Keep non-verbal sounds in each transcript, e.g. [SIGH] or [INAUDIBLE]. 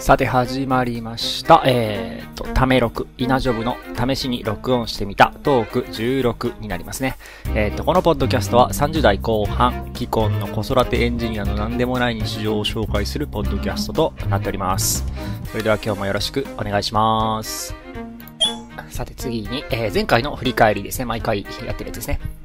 さて始まりました。えー、と、ため録、稲ジョブの試しに録音してみたトーク16になりますね。えー、と、このポッドキャストは30代後半、既婚の子育てエンジニアの何でもない日常を紹介するポッドキャストとなっております。それでは今日もよろしくお願いします。さて次に、えー、前回の振り返りですね。毎回やってるやつですね。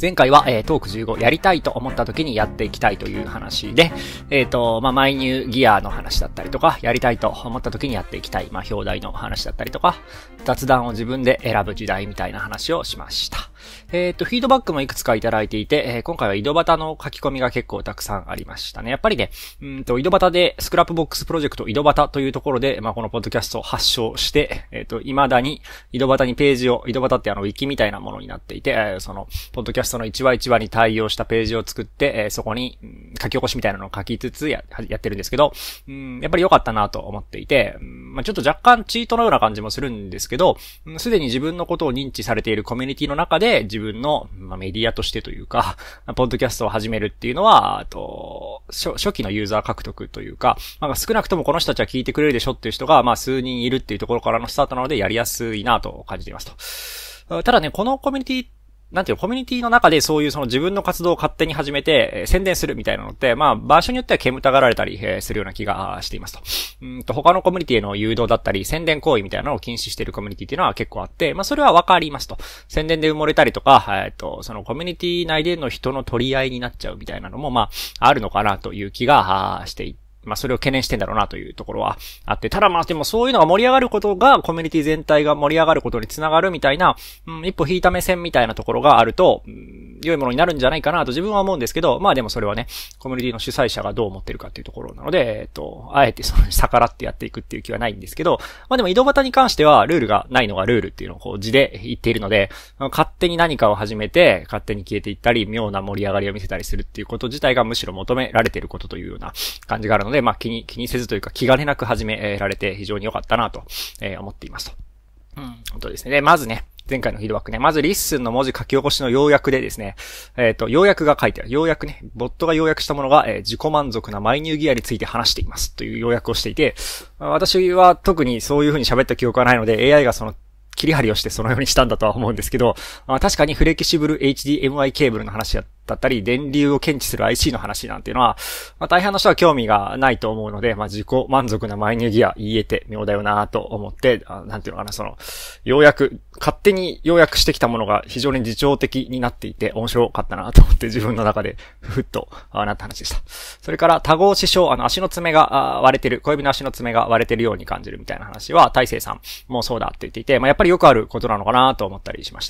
前回は、えー、トーク15やりたいと思った時にやっていきたいという話で、えっ、ー、と、まあ、マイニューギアの話だったりとか、やりたいと思った時にやっていきたい、まあ、表題の話だったりとか、雑談を自分で選ぶ時代みたいな話をしました。えっ、ー、と、フィードバックもいくつかいただいていて、えー、今回は井戸端の書き込みが結構たくさんありましたね。やっぱりね、うんと、井戸端で、スクラップボックスプロジェクト井戸端というところで、まあ、このポッドキャストを発祥して、えっ、ー、と、未だに、井戸端にページを、井戸端ってあの、ウィキみたいなものになっていて、えその、ポッドキャストの1話1話に対応したページを作って、えそこに、書き起こしみたいなのを書きつつや、やってるんですけど、うん、やっぱり良かったなと思っていて、まあ、ちょっと若干チートのような感じもするんですけど、す、で、に自分のことを認知されているコミュニティの中で、自分の、まあ、メディアとしてというか、[LAUGHS] ポッドキャストを始めるっていうのは、あと初、初期のユーザー獲得というか、まあ、少なくともこの人たちは聞いてくれるでしょっていう人が、まあ、数人いるっていうところからのスタートなのでやりやすいなと感じていますと。ただね、このコミュニティなんていうコミュニティの中でそういうその自分の活動を勝手に始めて、え宣伝するみたいなのって、まあ、場所によっては煙たがられたり、えするような気がしていますと。うんと、他のコミュニティへの誘導だったり、宣伝行為みたいなのを禁止しているコミュニティっていうのは結構あって、まあ、それはわかりますと。宣伝で埋もれたりとか、えっ、と、そのコミュニティ内での人の取り合いになっちゃうみたいなのも、まあ、あるのかなという気がしていて、まあ、それを懸念してんだろうなというところはあって、ただまあ、でもそういうのが盛り上がることが、コミュニティ全体が盛り上がることにつながるみたいな、うん、一歩引いた目線みたいなところがあると、うん、良いものになるんじゃないかなと自分は思うんですけど、まあでもそれはね、コミュニティの主催者がどう思ってるかっていうところなので、えっと、あえてその逆らってやっていくっていう気はないんですけど、まあでも井戸端に関しては、ルールがないのがルールっていうのをこう字で言っているので、勝手に何かを始めて、勝手に消えていったり、妙な盛り上がりを見せたりするっていうこと自体がむしろ求められていることというような感じがあるので、で、まあ気に、気にせずというか気兼ねなく始められて非常に良かったなと、えー、思っていますと。うん、本当ですね。で、まずね、前回のフィードバックね。まず、リッスンの文字書き起こしの要約でですね、えっ、ー、と、要約が書いてある。要約ね、ボットが要約したものが、えー、自己満足なマイニューギアについて話しています。という要約をしていて、私は特にそういう風に喋った記憶はないので、AI がその切り張りをしてそのようにしたんだとは思うんですけど、確かにフレキシブル HDMI ケーブルの話やだったり、電流を検知する IC の話なんていうのは、まあ、大半の人は興味がないと思うので、まあ、自己満足なマイネギア言えて妙だよなと思って、なんていうのかな、その、ようやく、勝手に要約してきたものが非常に自重的になっていて面白かったなと思って自分の中でふっとなった話でした。それから多合師匠、あの足の爪が割れてる、小指の足の爪が割れてるように感じるみたいな話は大勢さんもそうだって言っていて、まあ、やっぱりよくあることなのかなと思ったりしまし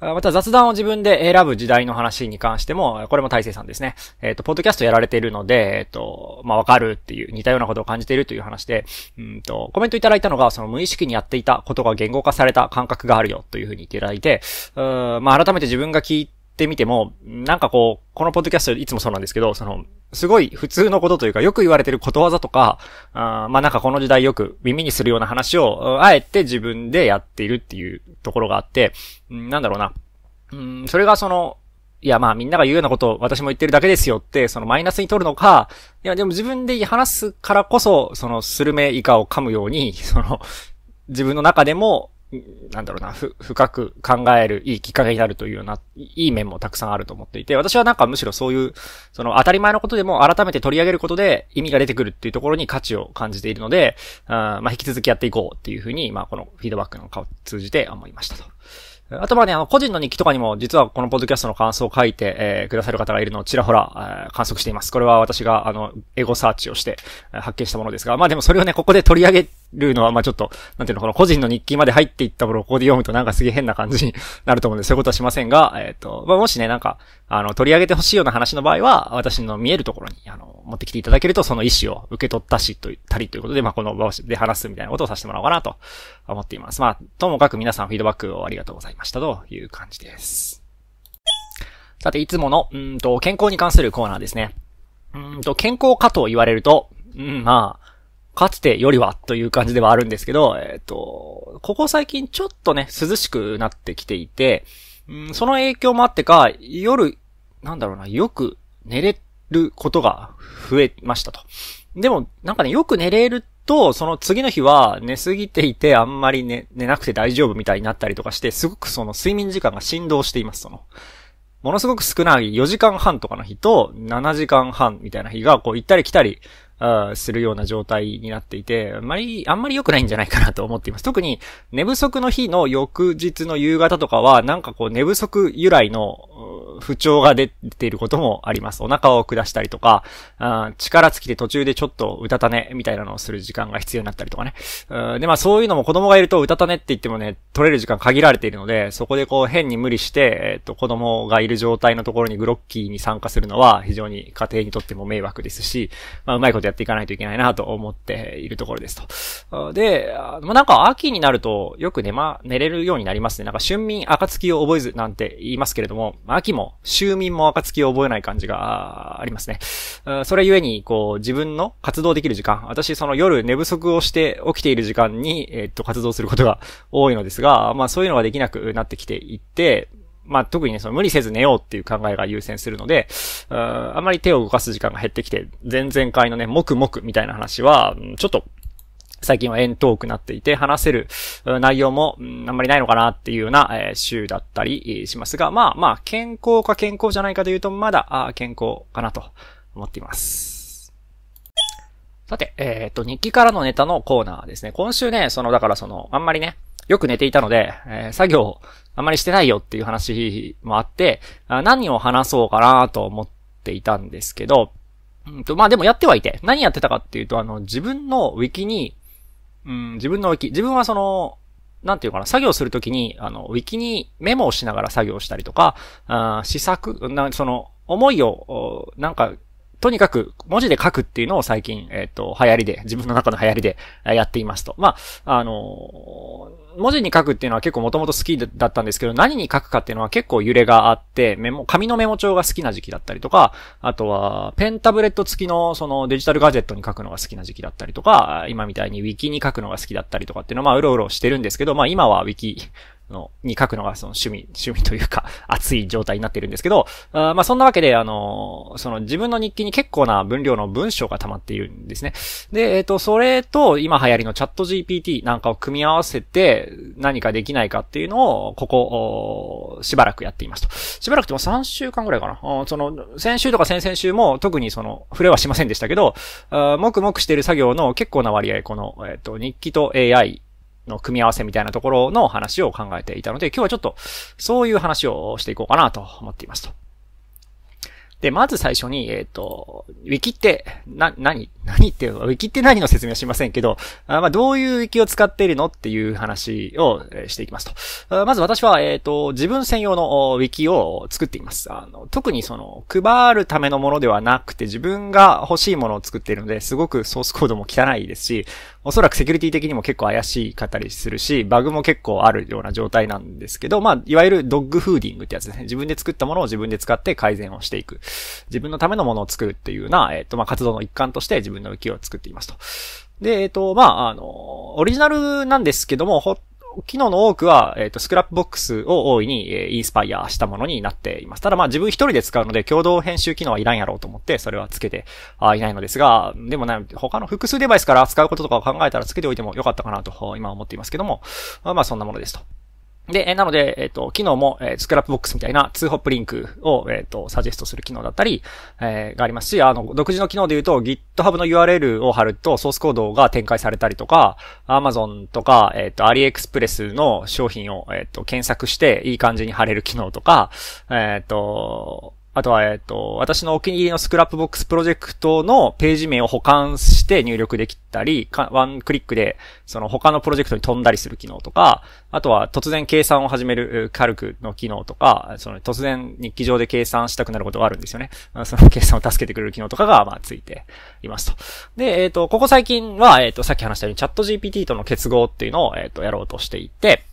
た。また雑談を自分で選ぶ時代の話に関してしても、これも大成さんですね。えっ、ー、と、ポッドキャストやられているので、えっ、ー、と、まあ、わかるっていう、似たようなことを感じているという話で、うんと、コメントいただいたのが、その無意識にやっていたことが言語化された感覚があるよというふうにいただいて、うん、まあ、改めて自分が聞いてみても、なんかこう、このポッドキャストいつもそうなんですけど、その、すごい普通のことというか、よく言われてることわざとか、あまあなんかこの時代よく耳にするような話を、あえて自分でやっているっていうところがあって、んなんだろうな。うんそれがその、いやまあみんなが言うようなことを私も言ってるだけですよって、そのマイナスに取るのか、いやでも自分で話すからこそ、そのスルメイカを噛むように、[LAUGHS] その、自分の中でも、なんだろうな、ふ、深く考えるいいきっかけになるというような、いい面もたくさんあると思っていて、私はなんかむしろそういう、その当たり前のことでも改めて取り上げることで意味が出てくるっていうところに価値を感じているので、あまあ引き続きやっていこうっていうふうに、まあこのフィードバックの顔を通じて思いましたと。あとまあね、あの、個人の日記とかにも、実はこのポッドキャストの感想を書いて、えー、くださる方がいるのをちらほら、えー、観測しています。これは私が、あの、エゴサーチをして、発見したものですが、まあでもそれをね、ここで取り上げるのは、まあちょっと、なんていうの、この個人の日記まで入っていったものをここで読むとなんかすげえ変な感じになると思うんで、そういうことはしませんが、えっ、ー、と、まあもしね、なんか、あの、取り上げてほしいような話の場合は、私の見えるところに、あの、持ってきていただけると、その意思を受け取ったし、と、言ったりということで、まあ、この場で話すみたいなことをさせてもらおうかなと思っています。まあ、ともかく皆さんフィードバックをありがとうございましたという感じです。さて、いつもの、うんと、健康に関するコーナーですね。うんと、健康かと言われると、うん、まあ、かつてよりはという感じではあるんですけど、えっ、ー、と、ここ最近ちょっとね、涼しくなってきていて、うん、その影響もあってか、夜、なんだろうな、よく寝れることが増えましたと。でも、なんかね、よく寝れると、その次の日は寝すぎていて、あんまり寝、寝なくて大丈夫みたいになったりとかして、すごくその睡眠時間が振動しています、その。ものすごく少ない4時間半とかの日と、7時間半みたいな日が、こう行ったり来たりあするような状態になっていて、あんまり、あんまり良くないんじゃないかなと思っています。特に、寝不足の日の翌日の夕方とかは、なんかこう、寝不足由来の不調が出ていることもあります。お腹を下したりとか、あ力尽きて途中でちょっとうたた寝みたいなのをする時間が必要になったりとかね。で、まあそういうのも子供がいるとうたた寝って言ってもね、取れる時間限られているので、そこでこう変に無理して、えっ、と、子供がいる状態のところにグロッキーに参加するのは非常に家庭にとっても迷惑ですし、まあうまいことことやっていかないといけないなと思っているところですと。で、まあ、なんか秋になるとよくね、まあ、寝れるようになりますね。なんか春眠暁を覚えずなんて言いますけれども、秋も秋眠も暁を覚えない感じがありますね。それゆえに、こう、自分の活動できる時間、私その夜寝不足をして起きている時間に、えー、っと、活動することが多いのですが、まあそういうのができなくなってきていって、まあ、特にね、その無理せず寝ようっていう考えが優先するので、あんまり手を動かす時間が減ってきて、前々回のね、もくもくみたいな話は、ちょっと、最近は遠遠くなっていて、話せる内容も、あんまりないのかなっていうような、週だったりしますが、まあまあ、健康か健康じゃないかというと、まだ、健康かなと思っています。さて、えっ、ー、と、日記からのネタのコーナーですね。今週ね、その、だからその、あんまりね、よく寝ていたので、えー、作業あまりしてないよっていう話もあって、何を話そうかなと思っていたんですけど、うんと、まあでもやってはいて、何やってたかっていうと、あの、自分のウィキに、うん、自分のウィキ、自分はその、なんていうかな、作業するときに、あの、ウィキにメモをしながら作業したりとか、あ試作、なその、思いを、なんか、とにかく文字で書くっていうのを最近、えっ、ー、と、流行りで、自分の中の流行りでやっていますと。まあ、あのー、文字に書くっていうのは結構もともと好きだったんですけど、何に書くかっていうのは結構揺れがあって、メモ、紙のメモ帳が好きな時期だったりとか、あとは、ペンタブレット付きのそのデジタルガジェットに書くのが好きな時期だったりとか、今みたいにウィキに書くのが好きだったりとかっていうのは、まあ、うろうろしてるんですけど、まあ今はウィキ、の、に書くのがその趣味、趣味というか、[LAUGHS] 熱い状態になってるんですけど、あまあそんなわけで、あの、その自分の日記に結構な分量の文章が溜まっているんですね。で、えっ、ー、と、それと今流行りのチャット GPT なんかを組み合わせて何かできないかっていうのを、ここ、しばらくやっていますと。しばらくても3週間ぐらいかな。その、先週とか先々週も特にその、触れはしませんでしたけど、あもくもくしてる作業の結構な割合、この、えっ、ー、と、日記と AI の組み合わせみたいなところの話を考えていたので、今日はちょっとそういう話をしていこうかなと思っていますと。で、まず最初に、えっ、ー、と、ウィキって、な、何何っていうのウィキって何の説明はしませんけど、あまあ、どういうウィキを使っているのっていう話を、えしていきますと。まず私は、えっ、ー、と、自分専用のウィキを作っています。あの、特にその、配るためのものではなくて、自分が欲しいものを作っているので、すごくソースコードも汚いですし、おそらくセキュリティ的にも結構怪しかったりするし、バグも結構あるような状態なんですけど、まあ、いわゆるドッグフーディングってやつですね。自分で作ったものを自分で使って改善をしていく。自分のためのものを作るっていうような、えっ、ー、と、まあ、活動の一環として自分の浮きを作っていますと。で、えっ、ー、と、まあ、あの、オリジナルなんですけども、ほ機能の多くは、えっ、ー、と、スクラップボックスを大いに、えー、インスパイアしたものになっています。ただまあ自分一人で使うので共同編集機能はいらんやろうと思って、それはつけてあいないのですが、でもね、他の複数デバイスから使うこととかを考えたらつけておいてもよかったかなと、今思っていますけども、まあそんなものですと。で、なので、えっ、ー、と、機能も、えー、スクラップボックスみたいな2ホップリンクを、えっ、ー、と、サジェストする機能だったり、えー、がありますし、あの、独自の機能で言うと、GitHub の URL を貼るとソースコードが展開されたりとか、Amazon とか、えっ、と、AliExpress の商品を、えっ、と、検索していい感じに貼れる機能とか、えっ、と、あとは、えっと、私のお気に入りのスクラップボックスプロジェクトのページ名を保管して入力できたり、ワンクリックで、その他のプロジェクトに飛んだりする機能とか、あとは突然計算を始めるカルクの機能とか、その突然日記上で計算したくなることがあるんですよね。その計算を助けてくれる機能とかが、まあ、ついていますと。で、えっと、ここ最近は、えっと、さっき話したようにチャット GPT との結合っていうのを、えっと、やろうとしていて、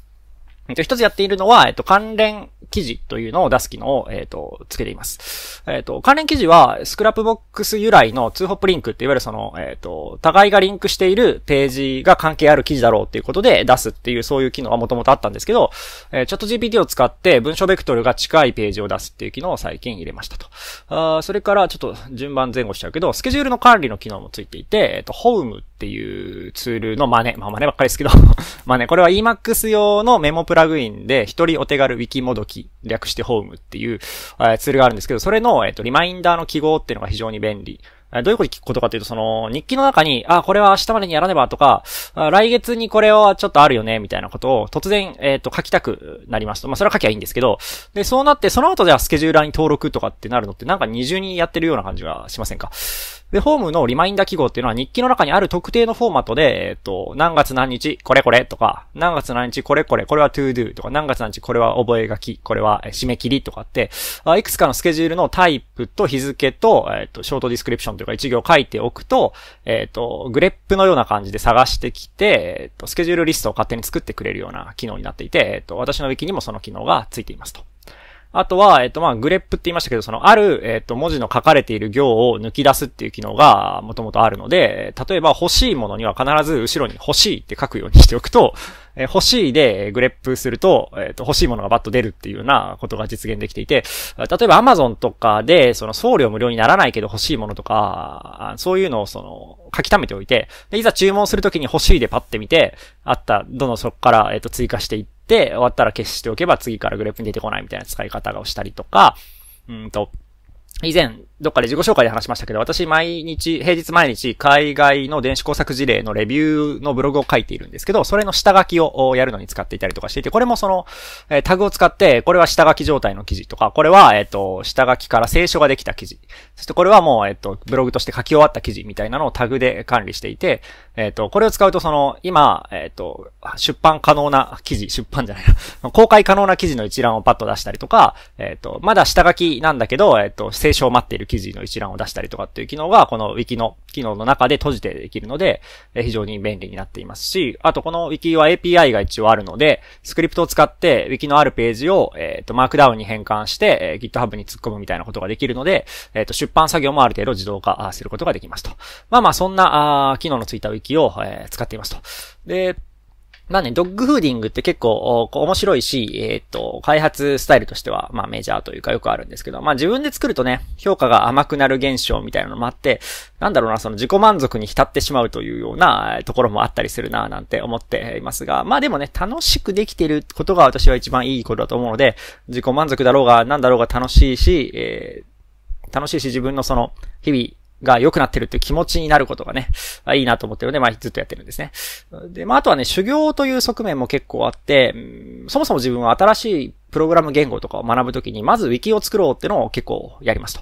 一つやっているのは、えっと、関連記事というのを出す機能を、えっと、つけています。えっと、関連記事は、スクラップボックス由来の通ホップリンクって、いわゆるその、えっと、互いがリンクしているページが関係ある記事だろうっていうことで出すっていう、そういう機能はもともとあったんですけど、えー、チャット GPT を使って文章ベクトルが近いページを出すっていう機能を最近入れましたと。あそれから、ちょっと順番前後しちゃうけど、スケジュールの管理の機能もついていて、えっと、ホームっていうツールの真似。まあ真似ばっかりですけどまあね、これは Emacs 用のメモプラグインで、一人お手軽 Wiki もどき、略してホームっていう、えー、ツールがあるんですけど、それの、えっ、と、リマインダーの記号っていうのが非常に便利どういうことかというと、その、日記の中に、あ、これは明日までにやらねばとか、来月にこれはちょっとあるよね、みたいなことを突然、えっ、ー、と、書きたくなりますた。まあ、それは書きゃいいんですけど、で、そうなって、その後ではスケジューラーに登録とかってなるのって、なんか二重にやってるような感じはしませんか。で、ホームのリマインダー記号っていうのは日記の中にある特定のフォーマットで、えっ、ー、と、何月何日、これこれとか、何月何日、これこれ、これはトゥードゥとか、何月何日、これは覚書き、これは締め切りとかって、いくつかのスケジュールのタイプと日付と、えっ、ー、と、ショートディスクリプションというか一行書いておくと、えっ、ー、と、グレップのような感じで探してきて、えっ、ー、と、スケジュールリストを勝手に作ってくれるような機能になっていて、えっ、ー、と、私の wiki にもその機能がついていますと。あとは、えっと、まあ、グレップって言いましたけど、その、ある、えっと、文字の書かれている行を抜き出すっていう機能が、もともとあるので、例えば、欲しいものには必ず後ろに欲しいって書くようにしておくと、え欲しいで、グレップすると、えっ、と、欲しいものがバッと出るっていうようなことが実現できていて、例えばアマゾンとかで、その送料無料にならないけど欲しいものとか、そういうのをその、書き溜めておいて、いざ注文するときに欲しいでパッて見て、あった、どのそこから、えっ、と、追加していって、、終わったら消しておけば次からグレープに出てこないみたいな使い方をしたりとか、うんと、以前、どっかで自己紹介で話しましたけど、私毎日、平日毎日、海外の電子工作事例のレビューのブログを書いているんですけど、それの下書きをやるのに使っていたりとかしていて、これもその、えタグを使って、これは下書き状態の記事とか、これは、えっ、と、下書きから聖書ができた記事。そしてこれはもう、えっ、と、ブログとして書き終わった記事みたいなのをタグで管理していて、えっ、と、これを使うとその、今、えっ、と、出版可能な記事、出版じゃないな [LAUGHS] 公開可能な記事の一覧をパッと出したりとか、えっ、と、まだ下書きなんだけど、えっ、と、聖書を待っている記事の一覧を出したりとかっていう機能が、この Wiki の機能の中で閉じてできるので、え非常に便利になっていますし、あとこの Wiki は API が一応あるので、スクリプトを使って Wiki のあるページを、えっ、ー、と、マークダウンに変換して、え GitHub に突っ込むみたいなことができるので、えっ、ー、と、出版作業もある程度自動化することができますと。まあまあ、そんな、あ機能のついた Wiki を、え使っていますと。で、まあね、ドッグフーディングって結構面白いし、えー、っと、開発スタイルとしては、まあメジャーというかよくあるんですけど、まあ自分で作るとね、評価が甘くなる現象みたいなのもあって、なんだろうな、その自己満足に浸ってしまうというようなところもあったりするな、なんて思っていますが、まあでもね、楽しくできてることが私は一番いいことだと思うので、自己満足だろうが、なんだろうが楽しいし、えー、楽しいし自分のその、日々、が良くなってるっていう気持ちになることがね、いいなと思ってるので、まあずっとやってるんですね。で、まああとはね、修行という側面も結構あって、そもそも自分は新しいプログラム言語とかを学ぶときに、まず Wiki を作ろうってのを結構やります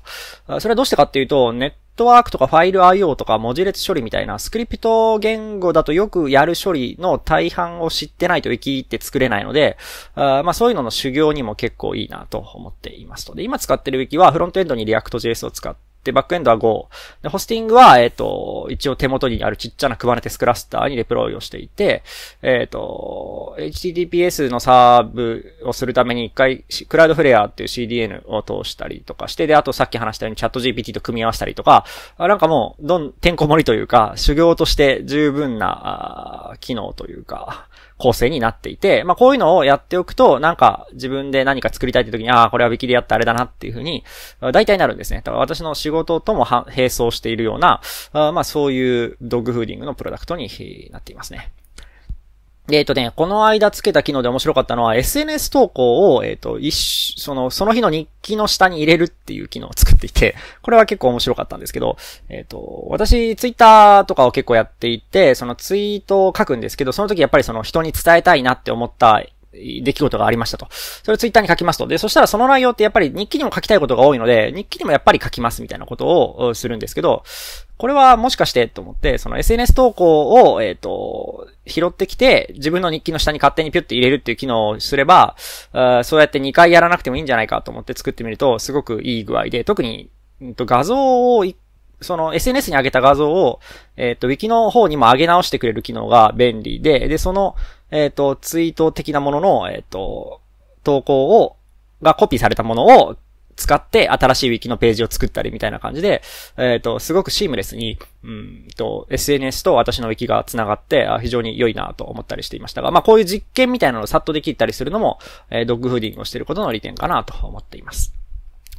と。それはどうしてかっていうと、ネットワークとかファイル IO とか文字列処理みたいなスクリプト言語だとよくやる処理の大半を知ってないと Wiki って作れないので、あまあそういうのの修行にも結構いいなと思っていますと。で、今使ってる Wiki はフロントエンドに React.js を使って、で、バックエンドは Go。で、ホスティングは、えっ、ー、と、一応手元にあるちっちゃな Kubernetes クラスターにデプロイをしていて、えっ、ー、と、HTTPS のサーブをするために一回、クラウドフレアっていう CDN を通したりとかして、で、あとさっき話したようにチャット GPT と組み合わせたりとか、なんかもう、どん、てんこ盛りというか、修行として十分な、あ機能というか、構成になっていて、まあこういうのをやっておくと、なんか自分で何か作りたいって時に、ああ、これはビキでやったあれだなっていうふうに、大体なるんですね。だから私の仕事とも並走しているような、あまあそういうドッグフーディングのプロダクトになっていますね。えっ、ー、とね、この間つけた機能で面白かったのは、SNS 投稿を、えっ、と、一その、その日の日記の下に入れるっていう機能を作っていて、これは結構面白かったんですけど、えっ、と、私、ツイッターとかを結構やっていて、そのツイートを書くんですけど、その時やっぱりその人に伝えたいなって思った出来事がありましたと。それをツイッターに書きますと。で、そしたらその内容ってやっぱり日記にも書きたいことが多いので、日記にもやっぱり書きますみたいなことをするんですけど、これはもしかしてと思って、その SNS 投稿を、えっ、ー、と、拾ってきて、自分の日記の下に勝手にピュッて入れるっていう機能をすれば、そうやって2回やらなくてもいいんじゃないかと思って作ってみると、すごくいい具合で、特に、うんと、画像を、その SNS に上げた画像を、えっ、ー、と、wiki の方にも上げ直してくれる機能が便利で、で、その、えっ、ー、と、ツイート的なものの、えっ、と、投稿を、がコピーされたものを使って新しいウィキのページを作ったりみたいな感じで、えっ、ー、と、すごくシームレスに、うんと、SNS と私のウィキが繋がって、非常に良いなと思ったりしていましたが、まあこういう実験みたいなのをさっとできたりするのも、えー、ドッグフーディングをしていることの利点かなと思っています。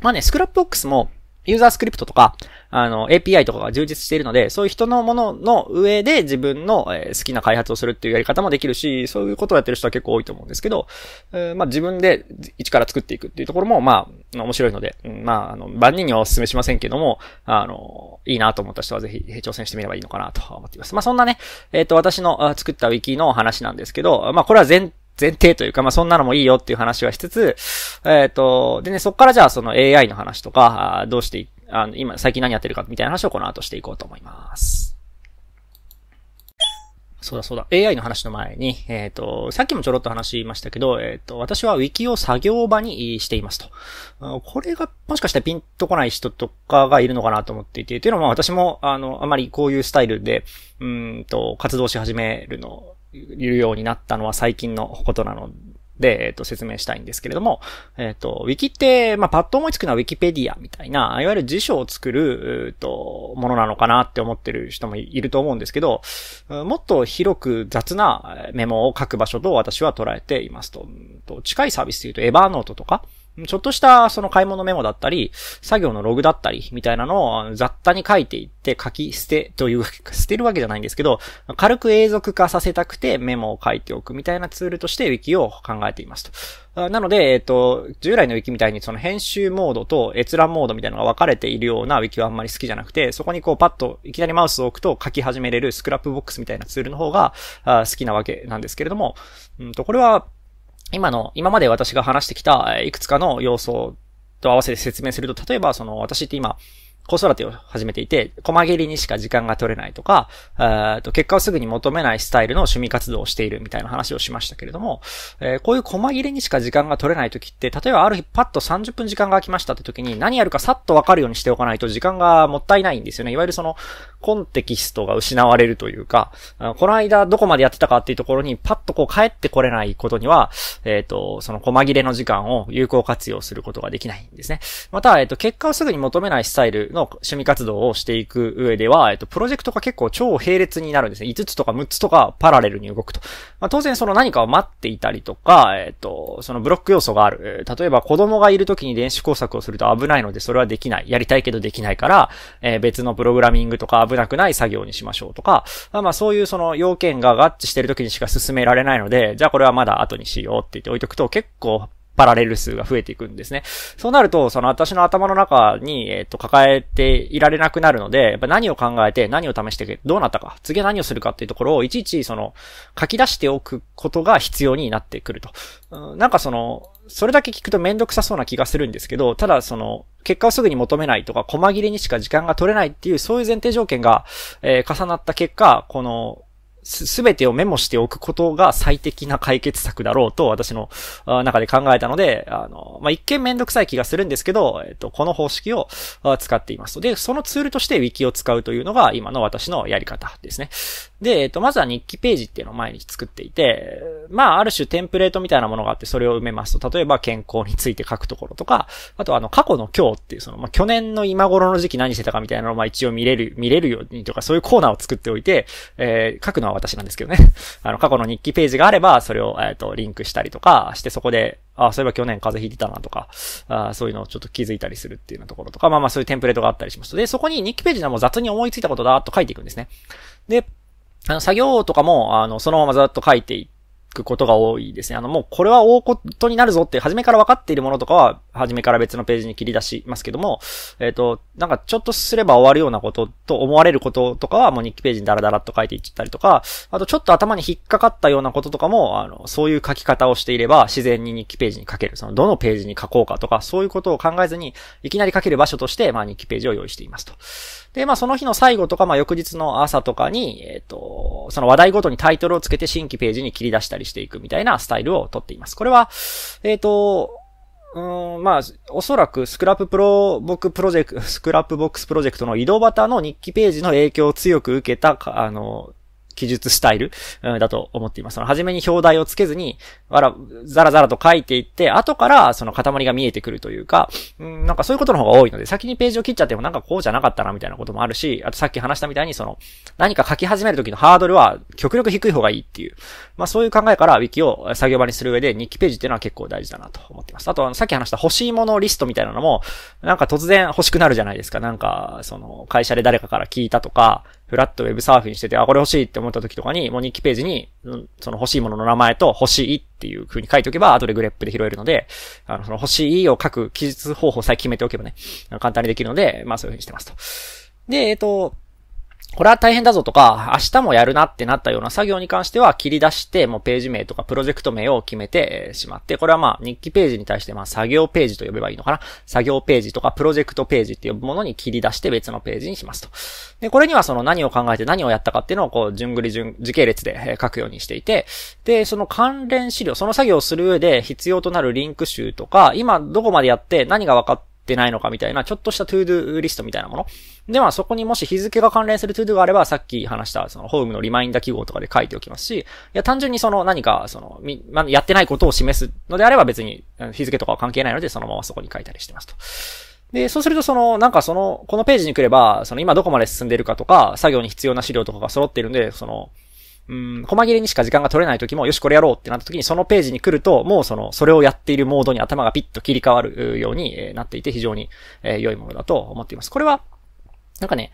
まあね、スクラップボックスも、ユーザースクリプトとか、あの、API とかが充実しているので、そういう人のものの上で自分の、え好きな開発をするっていうやり方もできるし、そういうことをやってる人は結構多いと思うんですけど、えー、まあ自分で一から作っていくっていうところも、まあ、面白いので、まあ、あの、万人にはお勧めしませんけども、あの、いいなと思った人はぜひ挑戦してみればいいのかなと思っています。まあそんなね、えっ、ー、と、私の作った Wiki の話なんですけど、まあこれは全前提というか、まあ、そんなのもいいよっていう話はしつつ、えっ、ー、と、でね、そっからじゃあその AI の話とか、どうして、あの、今、最近何やってるかみたいな話をこの後していこうと思います。そうだそうだ。AI の話の前に、えっ、ー、と、さっきもちょろっと話しましたけど、えっ、ー、と、私は Wiki を作業場にしていますと。これが、もしかしたらピンとこない人とかがいるのかなと思っていて、というのは私も、あの、あまりこういうスタイルで、うんと、活動し始めるのいうようになったのは最近のことなので、えっ、ー、と、説明したいんですけれども、えっ、ー、と、wiki って、まあ、パッと思いつくのは wikipedia みたいな、いわゆる辞書を作る、えっ、ー、と、ものなのかなって思ってる人もいると思うんですけど、もっと広く雑なメモを書く場所と私は捉えていますと。と近いサービスで言うと、エバーノートとか、ちょっとしたその買い物メモだったり、作業のログだったり、みたいなのを雑多に書いていって書き捨てという、捨てるわけじゃないんですけど、[LAUGHS] 軽く永続化させたくてメモを書いておくみたいなツールとして Wiki を考えていますと。なので、えっ、と、従来の Wiki みたいにその編集モードと閲覧モードみたいなのが分かれているような Wiki はあんまり好きじゃなくて、そこにこうパッといきなりマウスを置くと書き始めれるスクラップボックスみたいなツールの方が好きなわけなんですけれども、うんと、これは今の、今まで私が話してきたいくつかの要素と合わせて説明すると、例えばその私って今、子育てを始めていて、細切りにしか時間が取れないとか、えと結果をすぐに求めないスタイルの趣味活動をしているみたいな話をしましたけれども、えー、こういう細切れにしか時間が取れない時って、例えばある日パッと30分時間が空きましたって時に何やるかさっとわかるようにしておかないと時間がもったいないんですよね。いわゆるその、コンテキストが失われるというか、この間どこまでやってたかっていうところにパッとこう帰ってこれないことには、えっ、ー、と、その細切れの時間を有効活用することができないんですね。また、えっ、ー、と、結果をすぐに求めないスタイルの趣味活動をしていく上では、えっ、ー、と、プロジェクトが結構超並列になるんですね。5つとか6つとかパラレルに動くと。まあ、当然その何かを待っていたりとか、えっ、と、そのブロック要素がある。例えば子供がいる時に電子工作をすると危ないのでそれはできない。やりたいけどできないから、え別のプログラミングとか危なくない作業にしましょうとか、まあまあそういうその要件が合致してる時にしか進められないので、じゃあこれはまだ後にしようって言って置いとくと結構パラレル数が増えていくんですね。そうなると、その私の頭の中に、えっ、ー、と、抱えていられなくなるので、やっぱ何を考えて、何を試して、どうなったか、次は何をするかっていうところを、いちいち、その、書き出しておくことが必要になってくると。うん、なんかその、それだけ聞くとめんどくさそうな気がするんですけど、ただその、結果をすぐに求めないとか、細切れにしか時間が取れないっていう、そういう前提条件が、えー、重なった結果、この、すべてをメモしておくことが最適な解決策だろうと私の中で考えたので、あの、まあ、一見めんどくさい気がするんですけど、えっと、この方式を使っています。で、そのツールとして Wiki を使うというのが今の私のやり方ですね。で、えっと、まずは日記ページっていうのを毎日作っていて、まあ、ある種テンプレートみたいなものがあって、それを埋めますと、例えば健康について書くところとか、あとあの、過去の今日っていう、その、まあ、去年の今頃の時期何してたかみたいなのを、まあ、一応見れる、見れるようにとか、そういうコーナーを作っておいて、えー、書くのは私なんですけどね。[LAUGHS] あの、過去の日記ページがあれば、それを、えっ、ー、と、リンクしたりとかして、そこで、あ、そういえば去年風邪ひいてたなとか、あそういうのをちょっと気づいたりするっていうようなところとか、まあまあそういうテンプレートがあったりしますと。で、そこに日記ページでも雑に思いついたことだーっと書いていくんですね。で、あの、作業とかも、あの、そのままざっと書いていくことが多いですね。あの、もうこれは大ことになるぞって、初めから分かっているものとかは、初めから別のページに切り出しますけども、えっ、ー、と、なんかちょっとすれば終わるようなことと思われることとかはもう日記ページにダラダラっと書いていっちゃったりとか、あとちょっと頭に引っかかったようなこととかも、あの、そういう書き方をしていれば自然に日記ページに書ける。その、どのページに書こうかとか、そういうことを考えずに、いきなり書ける場所として、まあ日記ページを用意していますと。で、まあその日の最後とか、まあ翌日の朝とかに、えっ、ー、と、その話題ごとにタイトルをつけて新規ページに切り出したりしていくみたいなスタイルをとっています。これは、えっ、ー、と、うん、まあ、おそらくスクラッププロボックプロジェクト、スクラップボックスプロジェクトの井戸端の日記ページの影響を強く受けた、あの、記述スタイル、うん、だと思っています。その、初めに表題をつけずに、わら、ざらざらと書いていって、後からその塊が見えてくるというか、うん、なんかそういうことの方が多いので、先にページを切っちゃってもなんかこうじゃなかったなみたいなこともあるし、あとさっき話したみたいにその、何か書き始める時のハードルは極力低い方がいいっていう。まあそういう考えから Wiki を作業場にする上で日記ページっていうのは結構大事だなと思ってます。あとあの、さっき話した欲しいものリストみたいなのも、なんか突然欲しくなるじゃないですか。なんか、その、会社で誰かから聞いたとか、フラットウェブサーフィンしてて、あ、これ欲しいって思った時とかに、もう日記ページに、その欲しいものの名前と欲しいっていう風に書いておけば、後でグレップで拾えるので、あの、その欲しいを書く記述方法さえ決めておけばね、簡単にできるので、まあそういう風にしてますと。で、えっ、と、これは大変だぞとか、明日もやるなってなったような作業に関しては切り出して、もうページ名とかプロジェクト名を決めてしまって、これはまあ日記ページに対してまあ作業ページと呼べばいいのかな。作業ページとかプロジェクトページっていうものに切り出して別のページにしますと。で、これにはその何を考えて何をやったかっていうのをこう順繰り順、時系列で書くようにしていて、で、その関連資料、その作業をする上で必要となるリンク集とか、今どこまでやって何が分かっってないのかみたいな、ちょっとしたトゥードゥーリストみたいなもの。で、まあそこにもし日付が関連するトゥードゥがあれば、さっき話した、その、ホームのリマインダー記号とかで書いておきますし、いや、単純にその、何か、その、み、まやってないことを示すのであれば別に、日付とかは関係ないので、そのままそこに書いたりしてますと。で、そうするとその、なんかその、このページに来れば、その今どこまで進んでるかとか、作業に必要な資料とかが揃っているんで、その、うん、細切れにしか時間が取れない時も、よし、これやろうってなった時に、そのページに来ると、もうその、それをやっているモードに頭がピッと切り替わるようになっていて、非常に良いものだと思っています。これは、なんかね、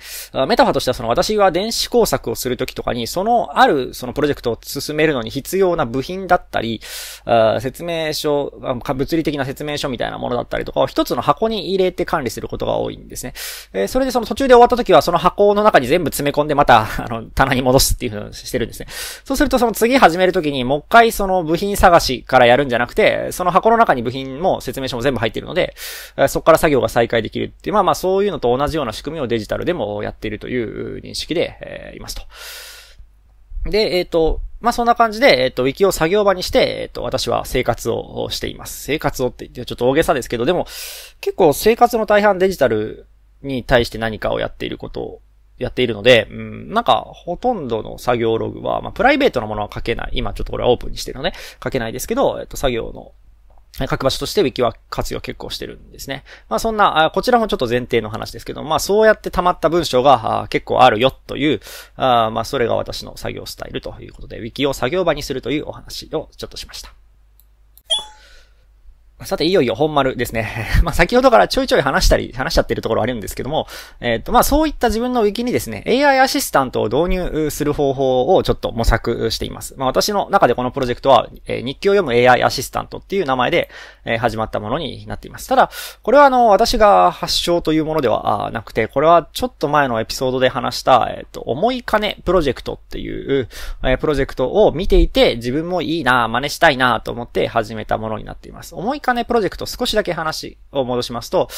メタファーとしてはその私が電子工作をするときとかに、そのあるそのプロジェクトを進めるのに必要な部品だったり、あ説明書、物理的な説明書みたいなものだったりとかを一つの箱に入れて管理することが多いんですね。えそれでその途中で終わったときはその箱の中に全部詰め込んでまた、[LAUGHS] あの、棚に戻すっていうふうにしてるんですね。そうするとその次始めるときにもう一回その部品探しからやるんじゃなくて、その箱の中に部品も説明書も全部入ってるので、そこから作業が再開できるっていう、まあまあそういうのと同じような仕組みをデジタルタルでもやっているという認識で、えー、いますと。で、えっ、ー、と、まあ、そんな感じで、えっ、ー、と、ウィキを作業場にして、えっ、ー、と、私は生活をしています。生活をって言って、ちょっと大げさですけど、でも、結構生活の大半デジタルに対して何かをやっていることをやっているので、うん、なんか、ほとんどの作業ログは、まあ、プライベートなものは書けない。今ちょっとこれはオープンにしてるので、書けないですけど、えっ、と、作業の各場所として Wiki は活用結構してるんですね。まあそんな、こちらもちょっと前提の話ですけど、まあそうやって溜まった文章が結構あるよという、あまあそれが私の作業スタイルということで、Wiki を作業場にするというお話をちょっとしました。さて、いよいよ本丸ですね。[LAUGHS] まあ、先ほどからちょいちょい話したり、話しちゃってるところあるんですけども、えっ、ー、と、まあ、そういった自分のウィキにですね、AI アシスタントを導入する方法をちょっと模索しています。まあ、私の中でこのプロジェクトは、えー、日記を読む AI アシスタントっていう名前で、えー、始まったものになっています。ただ、これはあの、私が発祥というものではなくて、これはちょっと前のエピソードで話した、えっ、と、思い金プロジェクトっていう、えプロジェクトを見ていて、自分もいいな、真似したいなと思って始めたものになっています。い金プロジェクト少しだけ話を戻しますと、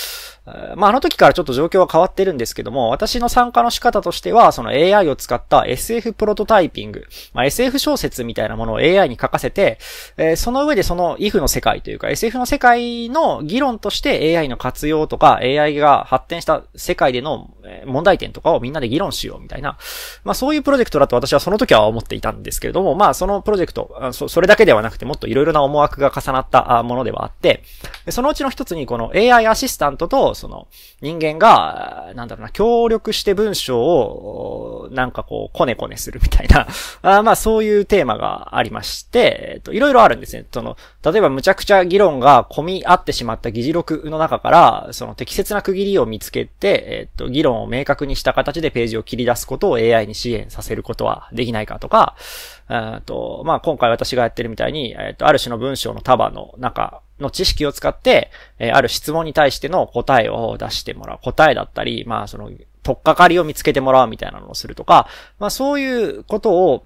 まあ、あの時からちょっと状況は変わってるんですけども、私の参加の仕方としては、その AI を使った SF プロトタイピング、まあ、SF 小説みたいなものを AI に書かせて、えー、その上でその if の世界というか SF の世界の議論として AI の活用とか AI が発展した世界での問題点とかをみんなで議論しようみたいな、まあ、そういうプロジェクトだと私はその時は思っていたんですけれども、まあ、そのプロジェクト、それだけではなくてもっといろいろな思惑が重なったものではあっ、そのうちの一つにこの AI アシスタントとその人間が、なんだろうな、協力して文章を、なんかこう、コネコネするみたいな、[LAUGHS] あまあそういうテーマがありまして、えっと、いろいろあるんですね。その、例えばむちゃくちゃ議論が混み合ってしまった議事録の中から、その適切な区切りを見つけて、えっと、議論を明確にした形でページを切り出すことを AI に支援させることはできないかとか、とまあ今回私がやってるみたいに、えっと、ある種の文章の束の中の知識を使って、えー、ある質問に対しての答えを出してもらう。答えだったり、まあ、その、とっかかりを見つけてもらうみたいなのをするとか、まあ、そういうことを、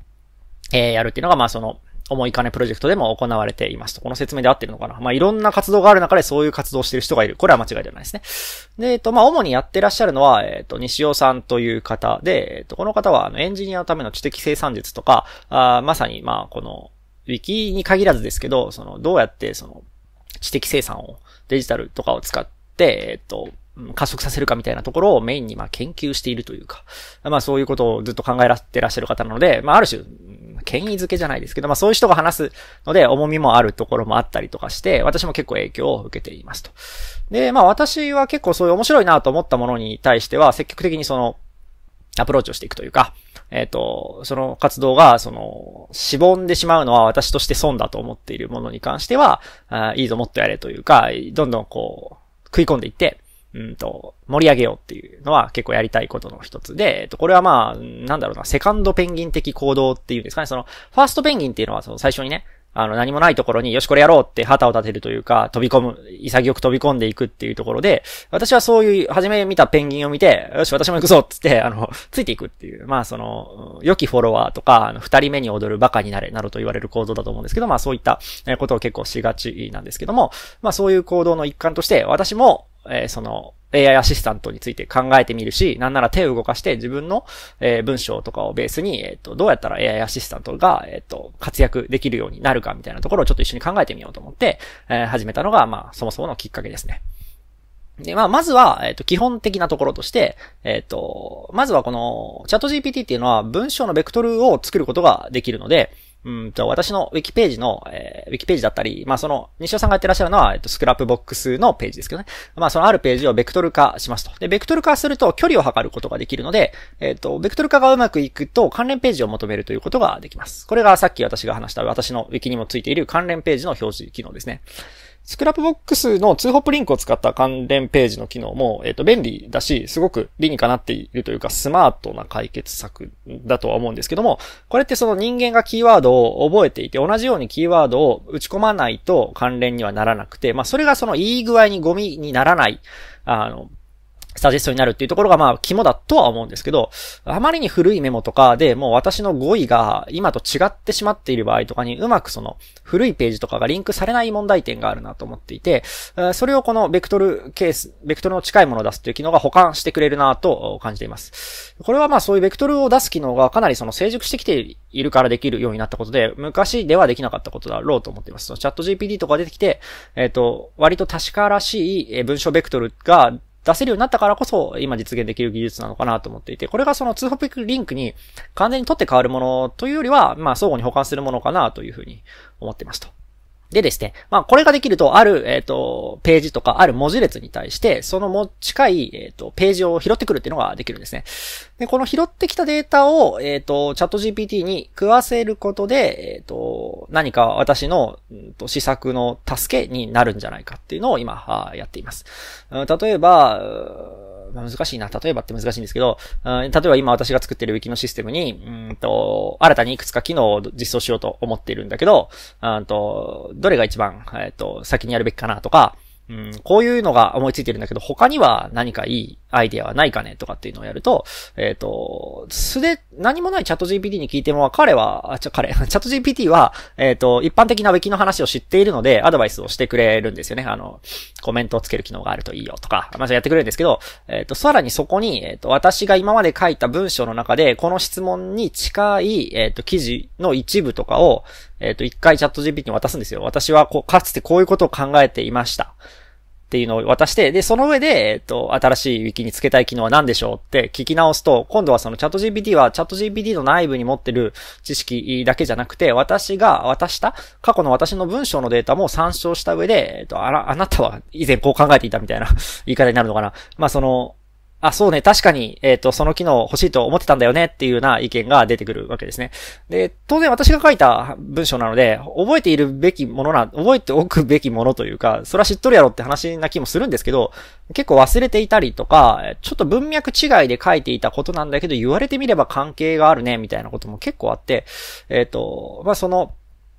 えー、やるっていうのが、まあ、その、思い金プロジェクトでも行われていますと。この説明で合ってるのかなまあ、いろんな活動がある中でそういう活動をしてる人がいる。これは間違いではないですね。で、えっと、まあ、主にやってらっしゃるのは、えっと、西尾さんという方で、えっと、この方は、あの、エンジニアのための知的生産術とか、あまさに、まあ、この、ウィキに限らずですけど、その、どうやって、その、知的生産をデジタルとかを使って、えっと、加速させるかみたいなところをメインにまあ研究しているというか、まあそういうことをずっと考えらってらっしゃる方なので、まあある種、権威づけじゃないですけど、まあそういう人が話すので重みもあるところもあったりとかして、私も結構影響を受けていますと。で、まあ私は結構そういう面白いなと思ったものに対しては積極的にそのアプローチをしていくというか、えっ、ー、と、その活動が、その、しぼんでしまうのは私として損だと思っているものに関しては、あいいぞもっとやれというか、どんどんこう、食い込んでいって、うんと、盛り上げようっていうのは結構やりたいことの一つで、えっと、これはまあ、なんだろうな、セカンドペンギン的行動っていうんですかね、その、ファーストペンギンっていうのは、その最初にね、あの、何もないところに、よし、これやろうって旗を立てるというか、飛び込む、潔く飛び込んでいくっていうところで、私はそういう、初め見たペンギンを見て、よし、私も行くぞっつって、あの、ついていくっていう、まあ、その、良きフォロワーとか、二人目に踊るバカになれ、などと言われる行動だと思うんですけど、まあ、そういったことを結構しがちなんですけども、まあ、そういう行動の一環として、私も、えー、その、AI アシスタントについて考えてみるし、なんなら手を動かして自分の、えー、文章とかをベースに、えっ、ー、と、どうやったら AI アシスタントが、えっ、ー、と、活躍できるようになるかみたいなところをちょっと一緒に考えてみようと思って、え始めたのが、まあ、そもそものきっかけですね。で、まあ、まずは、えっ、と、基本的なところとして、えっ、と、まずはこの、チャット GPT っていうのは文章のベクトルを作ることができるので、うんと、私の Wiki ページの、えー、Wiki ページだったり、まあその、西尾さんがやってらっしゃるのは、えっと、スクラップボックスのページですけどね。まあそのあるページをベクトル化しますと。で、ベクトル化すると距離を測ることができるので、えっと、ベクトル化がうまくいくと関連ページを求めるということができます。これがさっき私が話した私の Wiki にもついている関連ページの表示機能ですね。スクラップボックスの通報プリンクを使った関連ページの機能も、えっ、ー、と、便利だし、すごく理にかなっているというか、スマートな解決策だとは思うんですけども、これってその人間がキーワードを覚えていて、同じようにキーワードを打ち込まないと関連にはならなくて、まあ、それがそのいい具合にゴミにならない、あの、サジェストになるっていうところがまあ肝だとは思うんですけど、あまりに古いメモとかでもう私の語彙が今と違ってしまっている場合とかにうまくその古いページとかがリンクされない問題点があるなと思っていて、それをこのベクトルケース、ベクトルの近いものを出すっていう機能が保管してくれるなと感じています。これはまあそういうベクトルを出す機能がかなりその成熟してきているからできるようになったことで、昔ではできなかったことだろうと思っています。チャット g p d とか出てきて、えっ、ー、と、割と確からしい文章ベクトルが出せるようになったからこそ、今実現できる技術なのかなと思っていて、これがそのツーホピックリンクに完全に取って変わるものというよりは、まあ相互に保管するものかなというふうに思ってますと。でですね、まあ、これができると、ある、えっ、ー、と、ページとか、ある文字列に対して、そのも近い、えっ、ー、と、ページを拾ってくるっていうのができるんですね。で、この拾ってきたデータを、えっ、ー、と、チャット GPT に食わせることで、えっ、と、何か私の、うんと、施策の助けになるんじゃないかっていうのを今、やっています。例えば、難しいな。例えばって難しいんですけど、うん、例えば今私が作ってる Wiki のシステムに、うんと、新たにいくつか機能を実装しようと思っているんだけど、うんと、どれが一番、えっ、と、先にやるべきかなとか、こういうのが思いついてるんだけど、他には何かいいアイディアはないかねとかっていうのをやると、えっ、ー、と、素で何もないチャット GPT に聞いても、彼は、あ、ちょ、彼、[LAUGHS] チャット GPT は、えっ、ー、と、一般的なウィキの話を知っているので、アドバイスをしてくれるんですよね。あの、コメントをつける機能があるといいよとか、まずやってくれるんですけど、えっ、ー、と、さらにそこに、えっ、と、私が今まで書いた文章の中で、この質問に近い、えっ、と、記事の一部とかを、えっ、ー、と、一回チャット GPT に渡すんですよ。私はこう、かつてこういうことを考えていました。っていうのを渡して、で、その上で、えっ、ー、と、新しい Wiki につけたい機能は何でしょうって聞き直すと、今度はそのチャット GPT はチャット GPT の内部に持ってる知識だけじゃなくて、私が渡した過去の私の文章のデータも参照した上で、えっ、ー、と、あら、あなたは以前こう考えていたみたいな言い方になるのかな。まあ、その、あ、そうね、確かに、えっ、ー、と、その機能欲しいと思ってたんだよねっていうような意見が出てくるわけですね。で、当然私が書いた文章なので、覚えているべきものな、覚えておくべきものというか、それは知っとるやろって話な気もするんですけど、結構忘れていたりとか、ちょっと文脈違いで書いていたことなんだけど、言われてみれば関係があるね、みたいなことも結構あって、えっ、ー、と、まあ、その、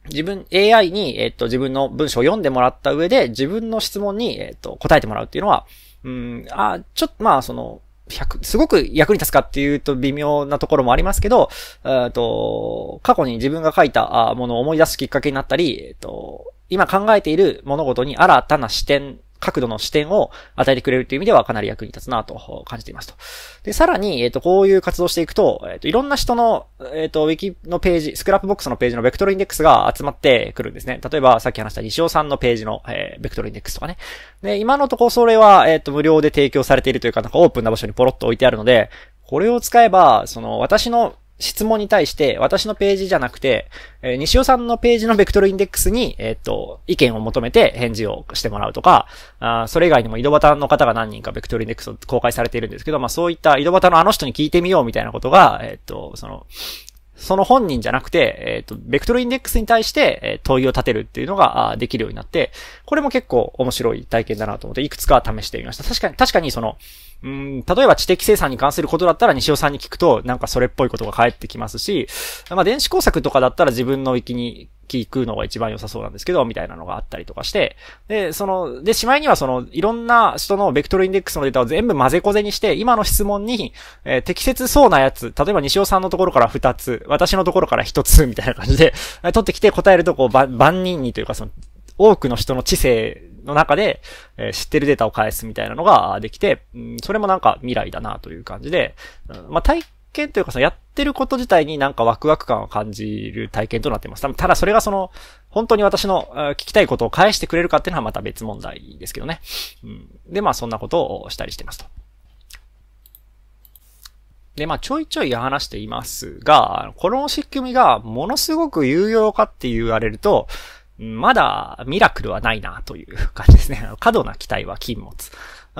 自分、AI に、えっ、ー、と、自分の文章を読んでもらった上で、自分の質問に、えっ、と、答えてもらうっていうのは、うん、あ、ちょっと、まあ、その、100、すごく役に立つかっていうと微妙なところもありますけど、えっと、過去に自分が書いたものを思い出すきっかけになったり、えっと、今考えている物事に新たな視点角度の視点を与えてくれるという意味ではかなり役に立つなと感じていますと。で、さらに、えっ、と、こういう活動していくと、えっ、と、いろんな人の、えっ、と、ウィキのページ、スクラップボックスのページのベクトルインデックスが集まってくるんですね。例えば、さっき話した西尾さんのページの、えベクトルインデックスとかね。で、今のところそれは、えっ、と、無料で提供されているというか、なんかオープンな場所にポロッと置いてあるので、これを使えば、その、私の質問に対して、私のページじゃなくて、え西尾さんのページのベクトルインデックスに、えっ、と、意見を求めて返事をしてもらうとか、あそれ以外にも井戸端の方が何人かベクトルインデックスを公開されているんですけど、まあそういった井戸端のあの人に聞いてみようみたいなことが、えっ、と、その、その本人じゃなくて、えっ、と、ベクトルインデックスに対して、え問いを立てるっていうのができるようになって、これも結構面白い体験だなと思って、いくつか試してみました。確かに、確かにその、うん、例えば知的生産に関することだったら西尾さんに聞くと、なんかそれっぽいことが返ってきますし、まあ電子工作とかだったら自分の域に聞くのが一番良さそうなんですけど、みたいなのがあったりとかして、で、その、で、しまいにはその、いろんな人のベクトルインデックスのデータを全部混ぜこぜにして、今の質問に、えー、適切そうなやつ、例えば西尾さんのところから2つ、私のところから1つ、みたいな感じで、取ってきて答えるとこう、万人にというかその、多くの人の知性の中で、えー、知ってるデータを返すみたいなのができて、うん、それもなんか未来だなという感じで、うん、まあ体験というかそのやってること自体になんかワクワク感を感じる体験となっています。ただそれがその、本当に私の聞きたいことを返してくれるかっていうのはまた別問題ですけどね。うん、で、まあそんなことをしたりしてますと。で、まあ、ちょいちょい話していますが、この仕組みがものすごく有用かって言われると、まだミラクルはないなという感じですね。[LAUGHS] 過度な期待は禁物。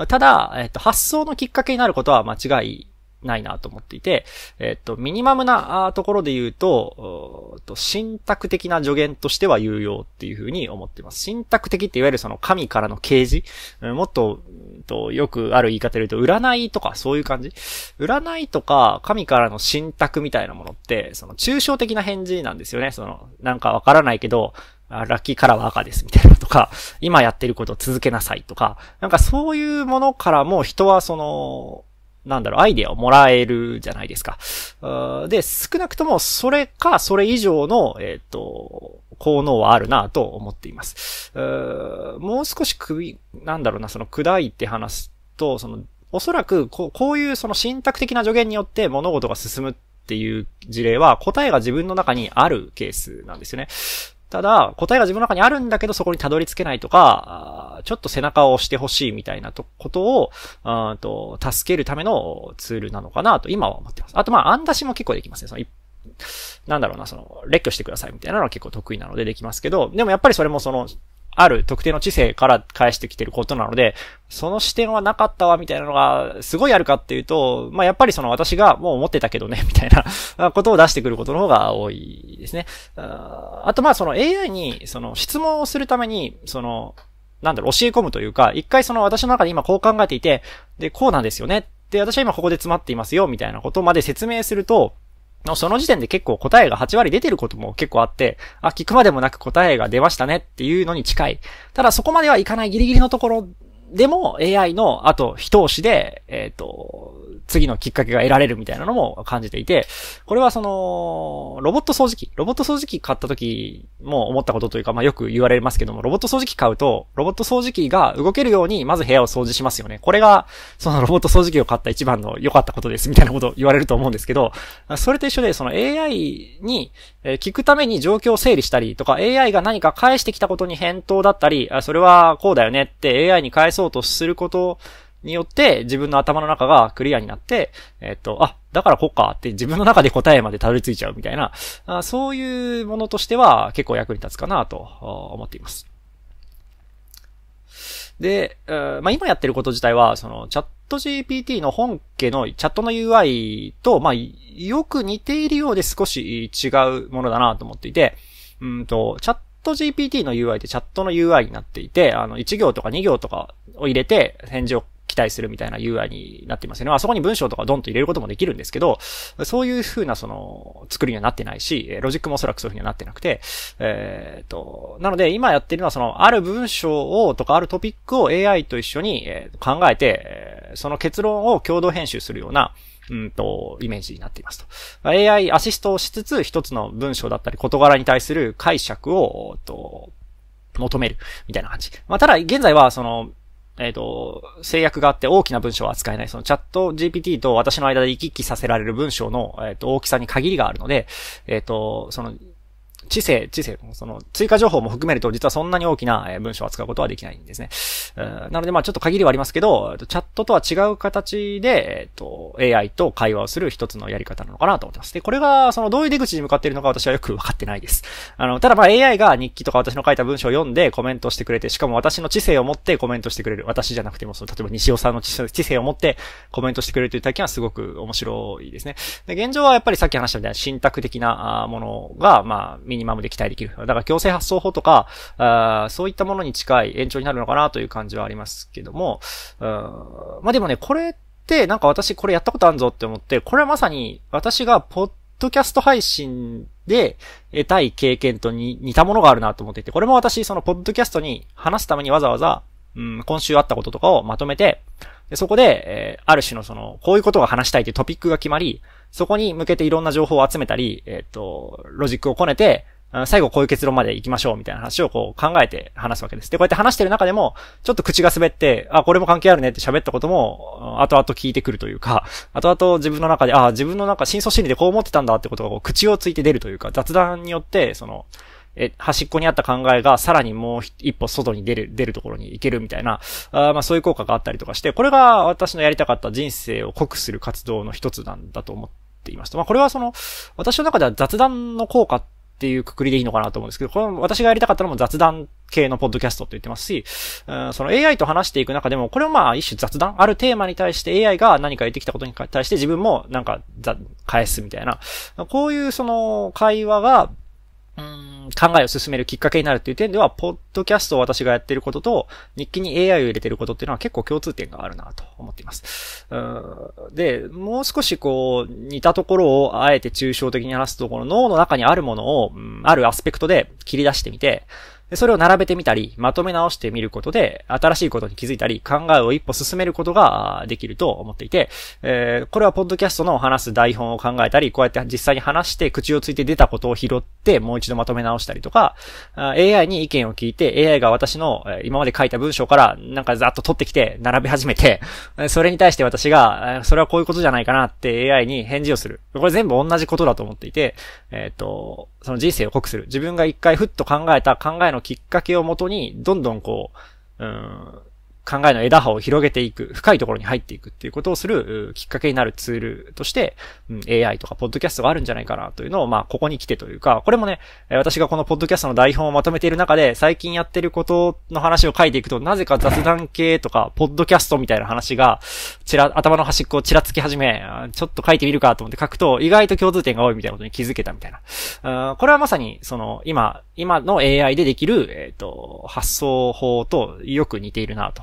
ただ、えっと、発想のきっかけになることは間違いないなと思っていて、えっと、ミニマムなところで言うと、と信託的な助言としては有用っていうふうに思ってます。信託的っていわゆるその神からの啓示もっと、とよくある言い方で言うと、占いとかそういう感じ占いとか神からの信託みたいなものって、その抽象的な返事なんですよね。その、なんかわからないけど、ラッキーカラーは赤ですみたいなとか、[LAUGHS] 今やってることを続けなさいとか、なんかそういうものからも人はその、なんだろう、アイデアをもらえるじゃないですか。で、少なくともそれかそれ以上の、えっ、ー、と、効能はあるなと思っています。もう少し首、なんだろうな、その砕いて話すと、その、おそらくこう、こういうその信託的な助言によって物事が進むっていう事例は答えが自分の中にあるケースなんですよね。ただ、答えが自分の中にあるんだけど、そこにたどり着けないとか、ちょっと背中を押してほしいみたいなとことを、うんと、助けるためのツールなのかなと、今は思ってます。あと、まあ、案出しも結構できますね。その、なんだろうな、その、列挙してくださいみたいなのは結構得意なのでできますけど、でもやっぱりそれもその、ある特定の知性から返してきてることなので、その視点はなかったわ、みたいなのが、すごいあるかっていうと、まあ、やっぱりその私がもう思ってたけどね、[LAUGHS] みたいなことを出してくることの方が多いですね。あと、まあ、その AI に、その質問をするために、その、なんだろ教え込むというか、一回その私の中で今こう考えていて、で、こうなんですよね。で、私は今ここで詰まっていますよ、みたいなことまで説明すると、のその時点で結構答えが8割出てることも結構あって、あ、聞くまでもなく答えが出ましたねっていうのに近い。ただそこまではいかないギリギリのところでも AI のあと一押しで、えっ、ー、と、次のきっかけが得られるみたいなのも感じていて、これはその、ロボット掃除機、ロボット掃除機買った時も思ったことというか、まあよく言われますけども、ロボット掃除機買うと、ロボット掃除機が動けるように、まず部屋を掃除しますよね。これが、そのロボット掃除機を買った一番の良かったことです、みたいなことを言われると思うんですけど、それと一緒で、その AI に聞くために状況を整理したりとか、AI が何か返してきたことに返答だったり、それはこうだよねって AI に返そうとすることによって自分の頭の中がクリアになって、えっと、あ、だからこっかって自分の中で答えまでたどり着いちゃうみたいな、そういうものとしては結構役に立つかなと思っています。で、まあ、今やってること自体は、その、チャット GPT の本家のチャットの UI と、まあ、よく似ているようで少し違うものだなと思っていて、うんと、チャット GPT の UI ってチャットの UI になっていて、あの、1行とか2行とかを入れて返事を期待するみたいな UI になってますよね。あそこに文章とかドンと入れることもできるんですけど、そういう風なその作りにはなってないし、ロジックもおそらくそういう風にはなってなくて、えー、っと、なので今やってるのはその、ある文章をとかあるトピックを AI と一緒に考えて、その結論を共同編集するような、うんと、イメージになっていますと。AI アシストをしつつ、一つの文章だったり事柄に対する解釈を、と、求める、みたいな感じ。まあ、ただ、現在は、その、えっ、ー、と、制約があって大きな文章は扱えない。そのチャット GPT と私の間で行き来させられる文章の、えっ、ー、と、大きさに限りがあるので、えっ、ー、と、その、知性、知性、その追加情報も含めると実はそんなに大きな文章を扱うことはできないんですね。なのでまあちょっと限りはありますけど、チャットとは違う形で、えっと、AI と会話をする一つのやり方なのかなと思ってます。で、これがそのどういう出口に向かっているのか私はよくわかってないです。あの、ただまあ AI が日記とか私の書いた文章を読んでコメントしてくれて、しかも私の知性を持ってコメントしてくれる。私じゃなくても、その例えば西尾さんの知性を持ってコメントしてくれるという体験はすごく面白いですね。で、現状はやっぱりさっき話したみたいな信託的なものが、まあ、ミニマムで期待できる。だから強制発送法とか、あそういったものに近い延長になるのかなという感じはありますけども、うん、まあでもね、これって、なんか私これやったことあるぞって思って、これはまさに私がポッドキャスト配信で、得たい経験とに似たものがあるなと思っていて、これも私、そのポッドキャストに話すためにわざわざ、うん、今週あったこととかをまとめて、でそこで、えー、ある種のその、こういうことが話したいというトピックが決まり、そこに向けていろんな情報を集めたり、えっ、ー、と、ロジックをこねて、最後こういう結論まで行きましょうみたいな話をこう考えて話すわけです。で、こうやって話してる中でも、ちょっと口が滑って、あ、これも関係あるねって喋ったことも、後々聞いてくるというか、後々自分の中で、あ、自分の中、深層心理でこう思ってたんだってことがこう口をついて出るというか、雑談によって、その、え、端っこにあった考えがさらにもう一歩外に出る、出るところに行けるみたいな、あまあそういう効果があったりとかして、これが私のやりたかった人生を濃くする活動の一つなんだと思って、っていますと。まあ、これはその、私の中では雑談の効果っていうくくりでいいのかなと思うんですけど、この私がやりたかったのも雑談系のポッドキャストって言ってますし、うん、その AI と話していく中でも、これをまあ一種雑談、あるテーマに対して AI が何か言ってきたことに対して自分もなんか返すみたいな、こういうその会話が、うん、考えを進めるきっかけになるっていう点では、ポッドキャストを私がやってることと、日記に AI を入れてることっていうのは結構共通点があるなと思っています。で、もう少しこう、似たところをあえて抽象的に話すと、ころ、脳の中にあるものを、あるアスペクトで切り出してみて、それを並べてみたり、まとめ直してみることで、新しいことに気づいたり、考えを一歩進めることができると思っていて、えー、これはポッドキャストの話す台本を考えたり、こうやって実際に話して口をついて出たことを拾って、もう一度まとめ直したりとか、AI に意見を聞いて、AI が私の今まで書いた文章からなんかざっと取ってきて、並べ始めて、それに対して私が、それはこういうことじゃないかなって AI に返事をする。これ全部同じことだと思っていて、えっ、と、その人生を濃くする。自分が一回ふっと考えた考えのきっかけをもとに、どんどんこう、うん、考えの枝葉を広げていく、深いところに入っていくっていうことをするきっかけになるツールとして、うん、AI とかポッドキャストがあるんじゃないかなというのを、まあ、ここに来てというか、これもね、私がこのポッドキャストの台本をまとめている中で、最近やってることの話を書いていくと、なぜか雑談系とか、ポッドキャストみたいな話が、ちら、頭の端っこをちらつき始め、ちょっと書いてみるかと思って書くと、意外と共通点が多いみたいなことに気づけたみたいな。うん、これはまさに、その、今、今の AI でできる、えっ、ー、と、発想法とよく似ているなと。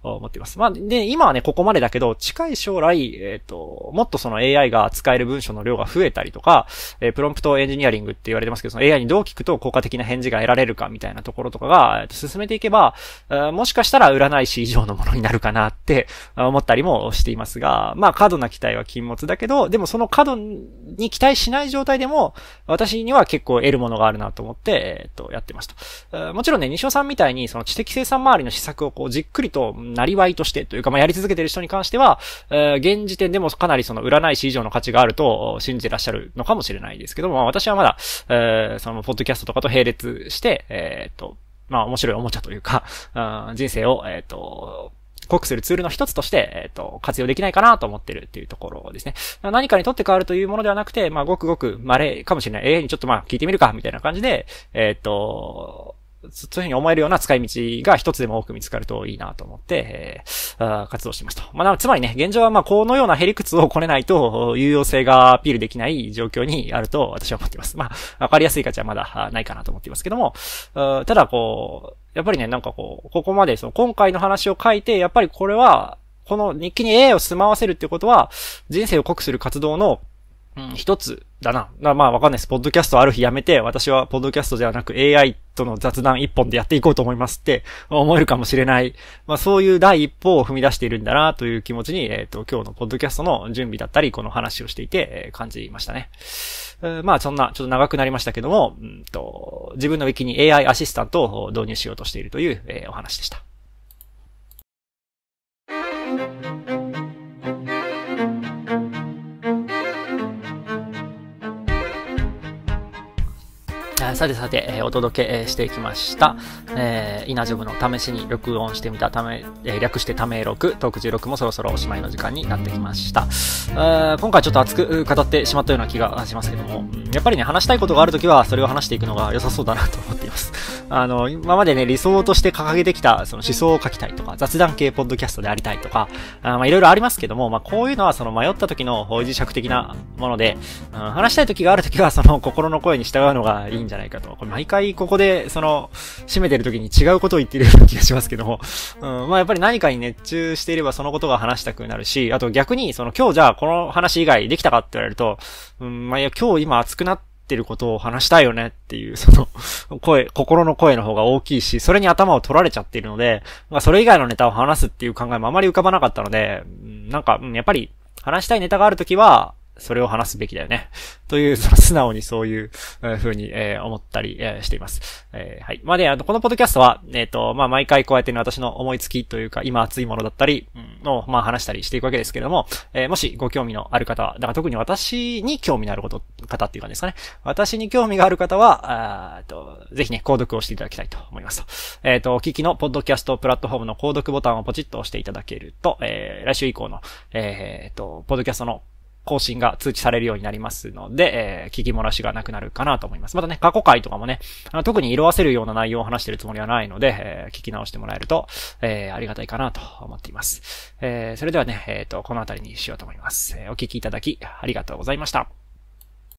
思っています。まあ、で、今はね、ここまでだけど、近い将来、えっ、ー、と、もっとその AI が使える文章の量が増えたりとか、えー、プロンプトエンジニアリングって言われてますけど、その AI にどう聞くと効果的な返事が得られるかみたいなところとかが、進めていけば、もしかしたら占い師以上のものになるかなって思ったりもしていますが、まあ、過度な期待は禁物だけど、でもその過度に期待しない状態でも、私には結構得るものがあるなと思って、えっ、ー、と、やってました。もちろんね、西尾さんみたいに、その知的生産周りの施策をこう、じっくりとなりわいとしてというか、まあ、やり続けてる人に関しては、えー、現時点でもかなりその占い師以上の価値があると信じてらっしゃるのかもしれないですけども、まあ、私はまだ、えー、その、ポッドキャストとかと並列して、えー、っと、まあ、面白いおもちゃというか、う [LAUGHS] ん、人生を、えー、っと、濃くするツールの一つとして、えっ、ー、と、活用できないかなと思ってるっていうところですね。何かにとって変わるというものではなくて、まあ、ごくごく稀かもしれない。ええにちょっとまあ、聞いてみるか、みたいな感じで、えっ、ー、と、そういうふうに思えるような使い道が一つでも多く見つかるといいなと思って、えー、活動しますと。まあ、つまりね、現状はまあ、このようなヘリクツをこねないと、有用性がアピールできない状況にあると私は思っています。まあ、わかりやすい価値はまだないかなと思っていますけども、ただこう、やっぱりね、なんかこう、ここまでその今回の話を書いて、やっぱりこれは、この日記に A を住まわせるってことは、人生を濃くする活動の一つだな。だまあわかんないです。ポッドキャストある日やめて、私はポッドキャストではなく AI との雑談一本でやっていこうと思いますって思えるかもしれない。まあそういう第一歩を踏み出しているんだなという気持ちに、えっ、ー、と、今日のポッドキャストの準備だったり、この話をしていて、え感じましたね。まあそんな、ちょっと長くなりましたけども、うんと、自分のウィキに AI アシスタントを導入しようとしているという、えー、お話でした。さてさて、えお届け、していきました。えー、稲ジョブの試しに録音してみたため、えー、略してため録、トーク16もそろそろおしまいの時間になってきました。今回ちょっと熱く語ってしまったような気がしますけども、やっぱりね、話したいことがあるときは、それを話していくのが良さそうだなと思っています。[LAUGHS] あの、今までね、理想として掲げてきた、その思想を書きたいとか、雑談系ポッドキャストでありたいとか、あまあいろいろありますけども、まあこういうのはその迷った時の磁石的なもので、うん、話したい時がある時はその心の声に従うのがいいんじゃないないかと。これ毎回ここで、その、締めてる時に違うことを言ってるような気がしますけども、[LAUGHS] うん、まあやっぱり何かに熱中していればそのことが話したくなるし、あと逆に、その今日じゃあこの話以外できたかって言われると、うん、まあいや今日今熱くなって、てることを話したいよねっていう、その、声、心の声の方が大きいし、それに頭を取られちゃっているので、まあ、それ以外のネタを話すっていう考えもあまり浮かばなかったので、なんか、やっぱり、話したいネタがあるときは、それを話すべきだよね。[LAUGHS] という、その素直にそういう風に、えー、思ったり、えー、しています。えー、はい。まあ、で、あの、このポッドキャストは、えっ、ー、と、まあ、毎回こうやって、ね、私の思いつきというか、今熱いものだったり、の、まあ、話したりしていくわけですけれども、えー、もしご興味のある方は、だから特に私に興味のあること、方っていう感じですかね。私に興味がある方は、あと、ぜひね、購読をしていただきたいと思いますと。えっ、ー、と、お聞きのポッドキャストプラットフォームの購読ボタンをポチッと押していただけると、えー、来週以降の、えっ、ー、と、ポッドキャストの更新が通知されるようになりますので、えー、聞き漏らしがなくなるかなと思います。またね、過去回とかもね、あの特に色あせるような内容を話してるつもりはないので、えー、聞き直してもらえると、えー、ありがたいかなと思っています。えー、それではね、えっ、ー、と、この辺りにしようと思います。えー、お聞きいただき、ありがとうございました。